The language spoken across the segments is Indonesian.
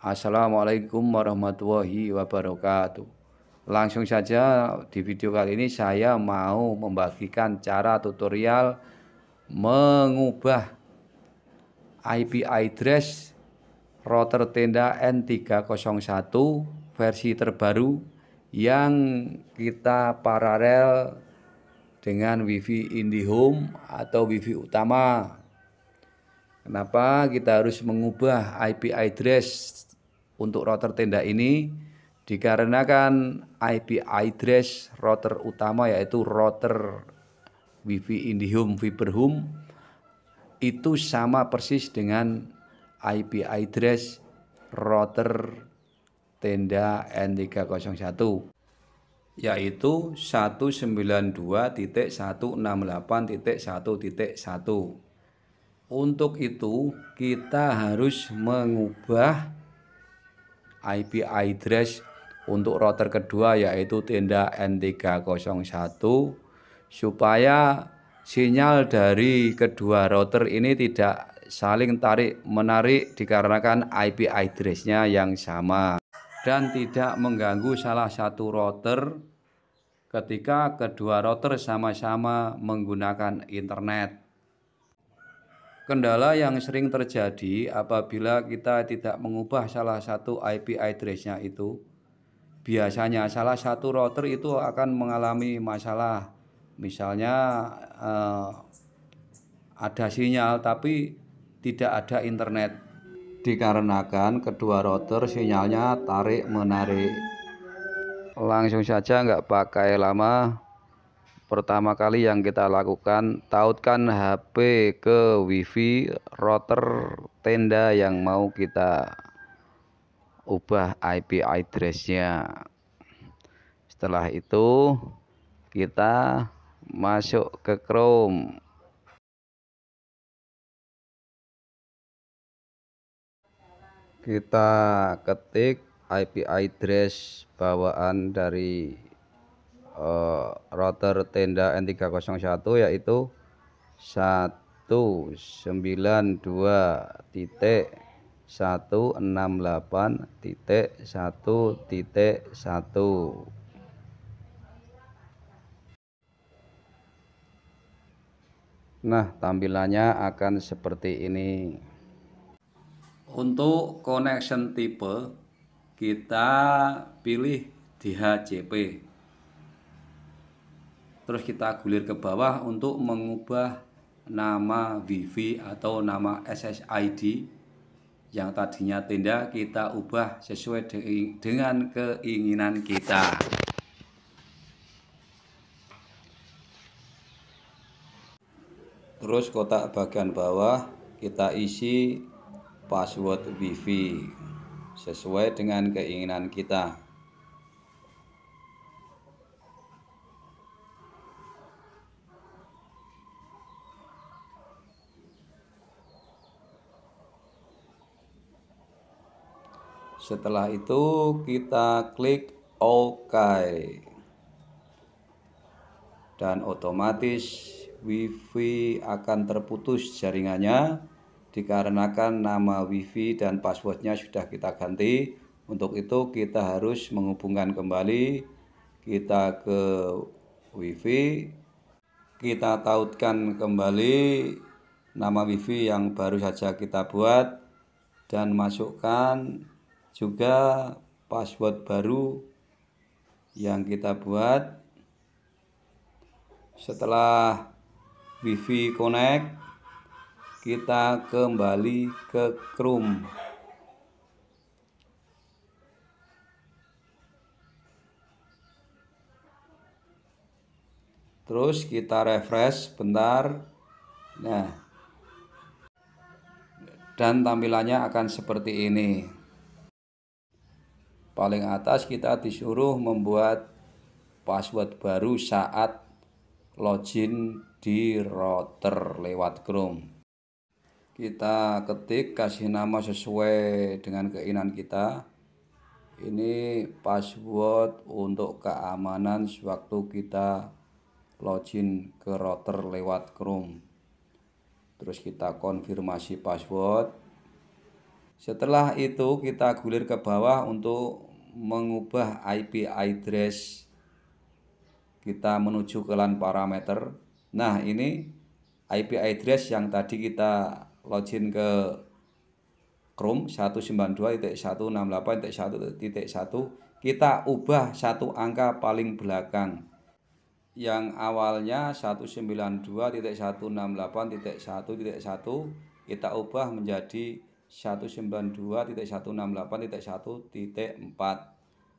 Assalamualaikum warahmatullahi wabarakatuh. Langsung saja di video kali ini saya mau membagikan cara tutorial mengubah IP address router tenda N301 versi terbaru yang kita paralel dengan WiFi IndiHome atau WiFi utama. Kenapa kita harus mengubah IP address untuk router tenda ini dikarenakan IP address router utama yaitu router WiFi IndiHome Fiberhome itu sama persis dengan IP address router tenda N301 yaitu 192.168.1.1 untuk itu kita harus mengubah IP address untuk router kedua yaitu tenda N301 supaya sinyal dari kedua router ini tidak saling tarik menarik dikarenakan IP addressnya yang sama dan tidak mengganggu salah satu router ketika kedua router sama-sama menggunakan internet. Kendala yang sering terjadi apabila kita tidak mengubah salah satu IP address-nya itu, biasanya salah satu router itu akan mengalami masalah. Misalnya eh, ada sinyal tapi tidak ada internet dikarenakan kedua router sinyalnya tarik menarik langsung saja nggak pakai lama pertama kali yang kita lakukan tautkan HP ke wifi router tenda yang mau kita ubah IP addressnya setelah itu kita masuk ke Chrome kita ketik IP address bawaan dari uh, router tenda N301 yaitu 192.168.1.1 Nah, tampilannya akan seperti ini. Untuk connection tipe, kita pilih DHCP terus kita gulir ke bawah untuk mengubah nama WiFi atau nama SSID yang tadinya tenda kita ubah sesuai dengan keinginan kita. Terus kotak bagian bawah kita isi password WiFi sesuai dengan keinginan kita. Setelah itu kita klik OK. Dan otomatis WiFi akan terputus jaringannya dikarenakan nama WiFi dan passwordnya sudah kita ganti. Untuk itu kita harus menghubungkan kembali kita ke WiFi, kita tautkan kembali nama WiFi yang baru saja kita buat dan masukkan juga password baru yang kita buat setelah wifi connect kita kembali ke Chrome terus kita refresh bentar nah dan tampilannya akan seperti ini paling atas kita disuruh membuat password baru saat login di router lewat Chrome. Kita ketik kasih nama sesuai dengan keinginan kita. Ini password untuk keamanan sewaktu kita login ke router lewat Chrome. Terus kita konfirmasi password. Setelah itu kita gulir ke bawah untuk mengubah IP address kita menuju ke LAN parameter. Nah, ini IP address yang tadi kita login ke Chrome 192.168.1.1 kita ubah satu angka paling belakang yang awalnya 192.168.1.1 kita ubah menjadi 192.168.1.4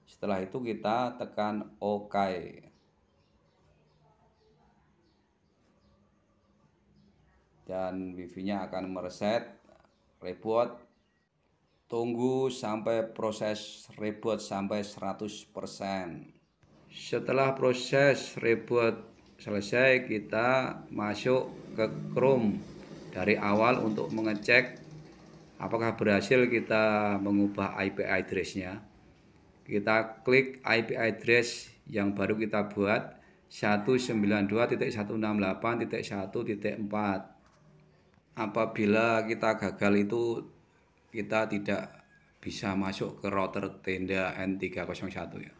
setelah itu kita tekan OK dan wifi nya akan mereset reboot tunggu sampai proses reboot sampai 100% setelah proses reboot selesai kita masuk ke Chrome dari awal untuk mengecek apakah berhasil kita mengubah IP address-nya. Kita klik IP address yang baru kita buat 192.168.1.4. Apabila kita gagal itu kita tidak bisa masuk ke router tenda N301 ya.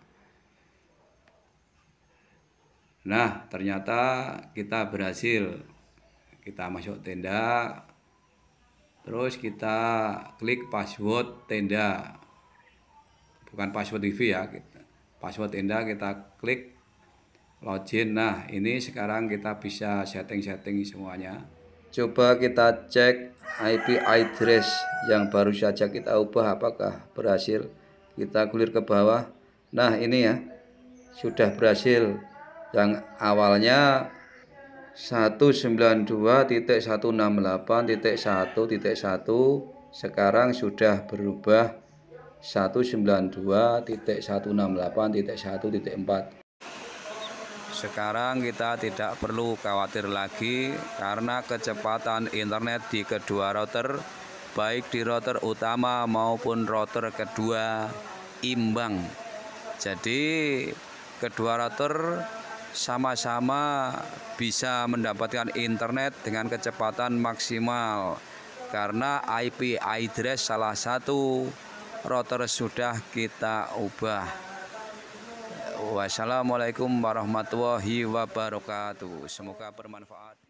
Nah, ternyata kita berhasil. Kita masuk tenda, terus kita klik password tenda bukan password TV ya password tenda kita klik login nah ini sekarang kita bisa setting-setting semuanya coba kita cek IP address yang baru saja kita ubah apakah berhasil kita kulir ke bawah nah ini ya sudah berhasil yang awalnya 192.168.1.1 sekarang sudah berubah 192.168.1.4 sekarang kita tidak perlu khawatir lagi karena kecepatan internet di kedua router baik di router utama maupun router kedua imbang jadi kedua router sama-sama bisa mendapatkan internet dengan kecepatan maksimal karena IP address salah satu router sudah kita ubah. Wassalamualaikum warahmatullahi wabarakatuh. Semoga bermanfaat.